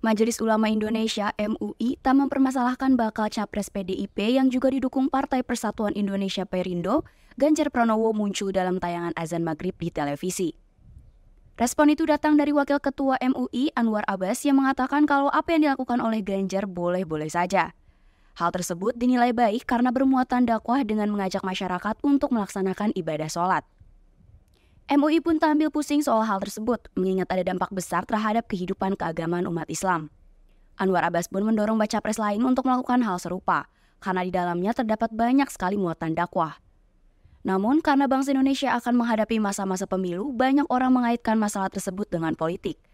Majelis Ulama Indonesia MUI tak mempermasalahkan bakal capres PDIP yang juga didukung Partai Persatuan Indonesia Perindo, Ganjar Pranowo muncul dalam tayangan azan maghrib di televisi. Respon itu datang dari Wakil Ketua MUI Anwar Abbas yang mengatakan kalau apa yang dilakukan oleh Ganjar boleh-boleh saja. Hal tersebut dinilai baik karena bermuatan dakwah dengan mengajak masyarakat untuk melaksanakan ibadah sholat. MUI pun tampil pusing soal hal tersebut, mengingat ada dampak besar terhadap kehidupan keagamaan umat Islam. Anwar Abbas pun mendorong baca pres lain untuk melakukan hal serupa, karena di dalamnya terdapat banyak sekali muatan dakwah. Namun, karena bangsa Indonesia akan menghadapi masa-masa pemilu, banyak orang mengaitkan masalah tersebut dengan politik.